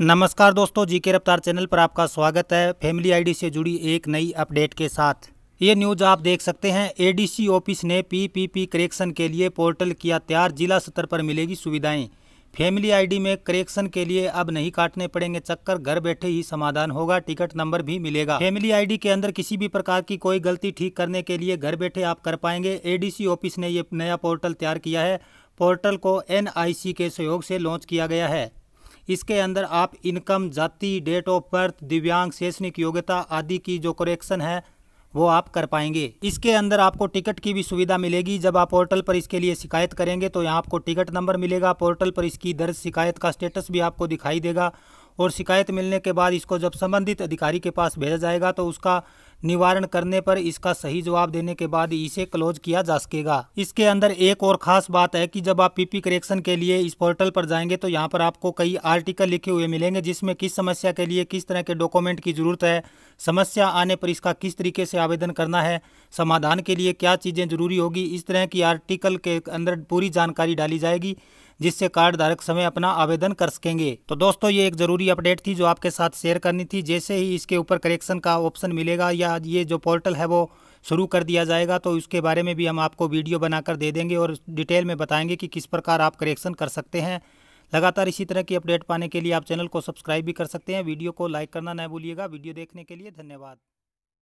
नमस्कार दोस्तों जी के रफ्तार चैनल पर आपका स्वागत है फैमिली आईडी से जुड़ी एक नई अपडेट के साथ ये न्यूज आप देख सकते हैं एडीसी ऑफिस ने पीपीपी करेक्शन के लिए पोर्टल किया तैयार जिला स्तर पर मिलेगी सुविधाएं फैमिली आईडी में करेक्शन के लिए अब नहीं काटने पड़ेंगे चक्कर घर बैठे ही समाधान होगा टिकट नंबर भी मिलेगा फैमिली आईडी के अंदर किसी भी प्रकार की कोई गलती ठीक करने के लिए घर बैठे आप कर पाएंगे एडीसी ऑफिस ने ये नया पोर्टल तैयार किया है पोर्टल को एनआईसी के सहयोग से लॉन्च किया गया है इसके अंदर आप इनकम जाति डेट ऑफ बर्थ दिव्यांग शैक्षणिक योग्यता आदि की जो करेक्शन है वो आप कर पाएंगे इसके अंदर आपको टिकट की भी सुविधा मिलेगी जब आप पोर्टल पर इसके लिए शिकायत करेंगे तो यहाँ आपको टिकट नंबर मिलेगा पोर्टल पर इसकी दर्ज शिकायत का स्टेटस भी आपको दिखाई देगा और शिकायत मिलने के बाद इसको जब संबंधित अधिकारी के पास भेजा जाएगा तो उसका निवारण करने पर इसका सही जवाब देने के बाद इसे क्लोज किया जा सकेगा इसके अंदर एक और खास बात है कि जब आप पीपी करेक्शन के लिए इस पोर्टल पर जाएंगे तो यहाँ पर आपको कई आर्टिकल लिखे हुए मिलेंगे जिसमें किस समस्या के लिए किस तरह के डॉक्यूमेंट की जरूरत है समस्या आने पर इसका किस तरीके से आवेदन करना है समाधान के लिए क्या चीज़ें जरूरी होगी इस तरह की आर्टिकल के अंदर पूरी जानकारी डाली जाएगी जिससे कार्ड धारक समय अपना आवेदन कर सकेंगे तो दोस्तों ये एक जरूरी अपडेट थी जो आपके साथ शेयर करनी थी जैसे ही इसके ऊपर करेक्शन का ऑप्शन मिलेगा या या ये जो पोर्टल है वो शुरू कर दिया जाएगा तो उसके बारे में भी हम आपको वीडियो बनाकर दे देंगे और डिटेल में बताएंगे कि किस प्रकार आप करेक्शन कर सकते हैं लगातार इसी तरह की अपडेट पाने के लिए आप चैनल को सब्सक्राइब भी कर सकते हैं वीडियो को लाइक करना न भूलिएगा वीडियो देखने के लिए धन्यवाद